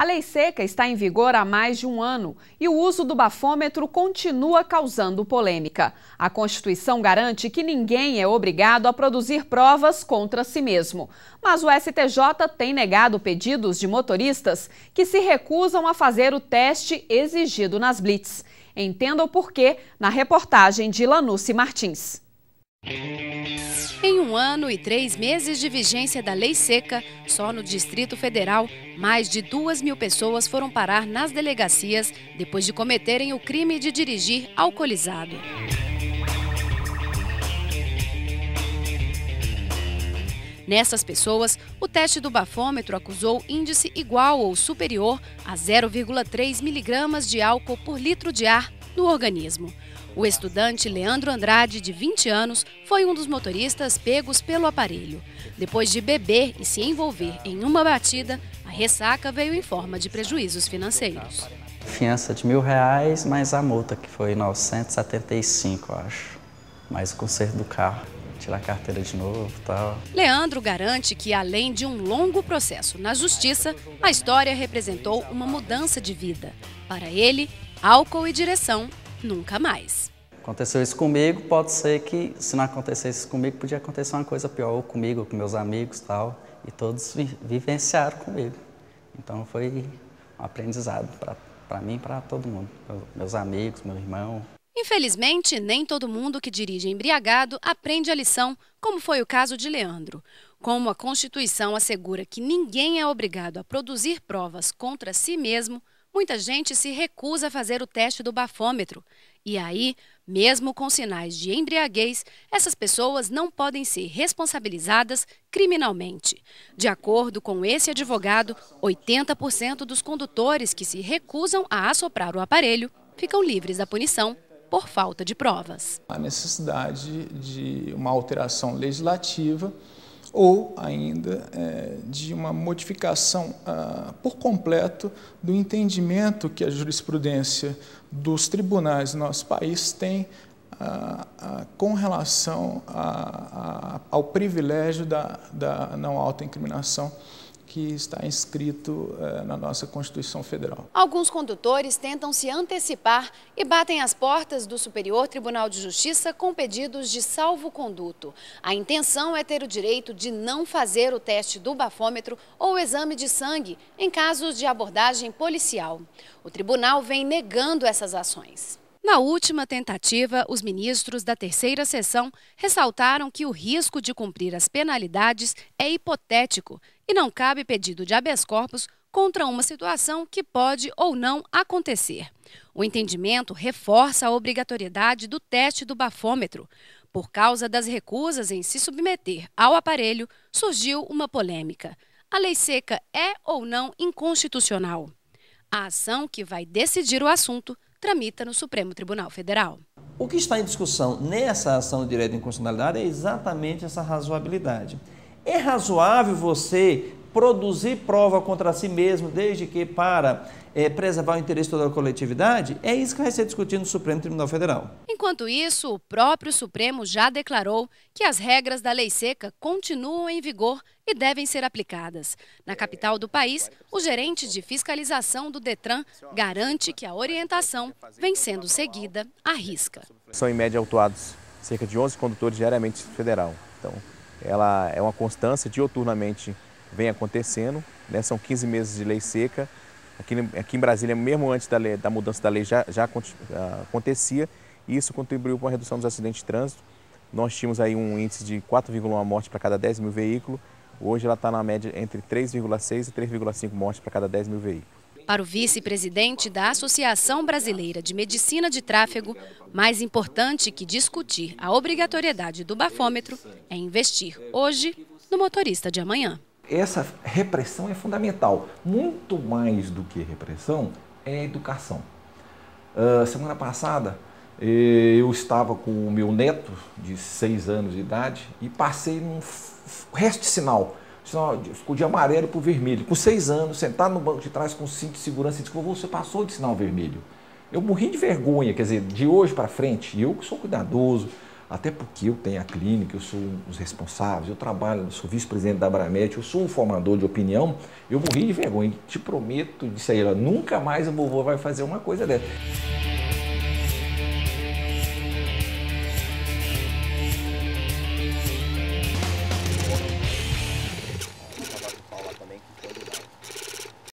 A lei seca está em vigor há mais de um ano e o uso do bafômetro continua causando polêmica. A Constituição garante que ninguém é obrigado a produzir provas contra si mesmo. Mas o STJ tem negado pedidos de motoristas que se recusam a fazer o teste exigido nas blitz. Entenda o porquê na reportagem de Lanusse Martins. Em um ano e três meses de vigência da lei seca, só no Distrito Federal, mais de duas mil pessoas foram parar nas delegacias depois de cometerem o crime de dirigir alcoolizado. Nessas pessoas, o teste do bafômetro acusou índice igual ou superior a 0,3 miligramas de álcool por litro de ar no organismo. O estudante Leandro Andrade, de 20 anos, foi um dos motoristas pegos pelo aparelho. Depois de beber e se envolver em uma batida, a ressaca veio em forma de prejuízos financeiros. Fiança de mil reais, mais a multa, que foi 975, acho. Mais o conserto do carro tirar a carteira de novo tal. Leandro garante que, além de um longo processo na justiça, a história representou uma mudança de vida. Para ele, álcool e direção nunca mais. Aconteceu isso comigo, pode ser que se não acontecesse comigo, podia acontecer uma coisa pior ou comigo, ou com meus amigos tal, e todos vi vivenciaram comigo. Então foi um aprendizado para mim e para todo mundo, meus amigos, meu irmão. Infelizmente, nem todo mundo que dirige embriagado aprende a lição, como foi o caso de Leandro. Como a Constituição assegura que ninguém é obrigado a produzir provas contra si mesmo, Muita gente se recusa a fazer o teste do bafômetro. E aí, mesmo com sinais de embriaguez, essas pessoas não podem ser responsabilizadas criminalmente. De acordo com esse advogado, 80% dos condutores que se recusam a assoprar o aparelho ficam livres da punição por falta de provas. A necessidade de uma alteração legislativa ou ainda é, de uma modificação ah, por completo do entendimento que a jurisprudência dos tribunais do nosso país tem ah, ah, com relação a, a, ao privilégio da, da não autoincriminação que está inscrito eh, na nossa Constituição Federal. Alguns condutores tentam se antecipar e batem as portas do Superior Tribunal de Justiça com pedidos de salvo-conduto. A intenção é ter o direito de não fazer o teste do bafômetro ou exame de sangue em casos de abordagem policial. O tribunal vem negando essas ações. Na última tentativa, os ministros da terceira sessão ressaltaram que o risco de cumprir as penalidades é hipotético e não cabe pedido de habeas corpus contra uma situação que pode ou não acontecer. O entendimento reforça a obrigatoriedade do teste do bafômetro. Por causa das recusas em se submeter ao aparelho, surgiu uma polêmica. A lei seca é ou não inconstitucional? A ação que vai decidir o assunto tramita no Supremo Tribunal Federal. O que está em discussão nessa ação direito de inconstitucionalidade é exatamente essa razoabilidade. É razoável você produzir prova contra si mesmo, desde que para é, preservar o interesse de toda a coletividade, é isso que vai ser discutido no Supremo Tribunal Federal. Enquanto isso, o próprio Supremo já declarou que as regras da lei seca continuam em vigor e devem ser aplicadas. Na capital do país, o gerente de fiscalização do Detran garante que a orientação vem sendo seguida à risca. São, em média, autuados cerca de 11 condutores diariamente federal. Então, ela é uma constância, dioturnamente vem acontecendo. Né? São 15 meses de lei seca. Aqui, aqui em Brasília, mesmo antes da, lei, da mudança da lei, já, já ah, acontecia. E isso contribuiu para a redução dos acidentes de trânsito. Nós tínhamos aí um índice de 4,1 mortes para cada 10 mil veículos. Hoje ela está na média entre 3,6 e 3,5 mortes para cada 10 mil veículos. Para o vice-presidente da Associação Brasileira de Medicina de Tráfego, mais importante que discutir a obrigatoriedade do bafômetro é investir hoje no motorista de amanhã. Essa repressão é fundamental. Muito mais do que repressão é educação. Uh, semana passada, eh, eu estava com o meu neto de 6 anos de idade e passei um resto de sinal ficou de amarelo para o vermelho. Com seis anos, sentado no banco de trás com cinto de segurança, e disse: Você passou de sinal vermelho. Eu morri de vergonha, quer dizer, de hoje para frente, eu que sou cuidadoso, até porque eu tenho a clínica, eu sou um responsáveis, eu trabalho, eu sou vice-presidente da Abramet, eu sou um formador de opinião, eu morri de vergonha. Te prometo, disse a ela, nunca mais o vovô vai fazer uma coisa dessa.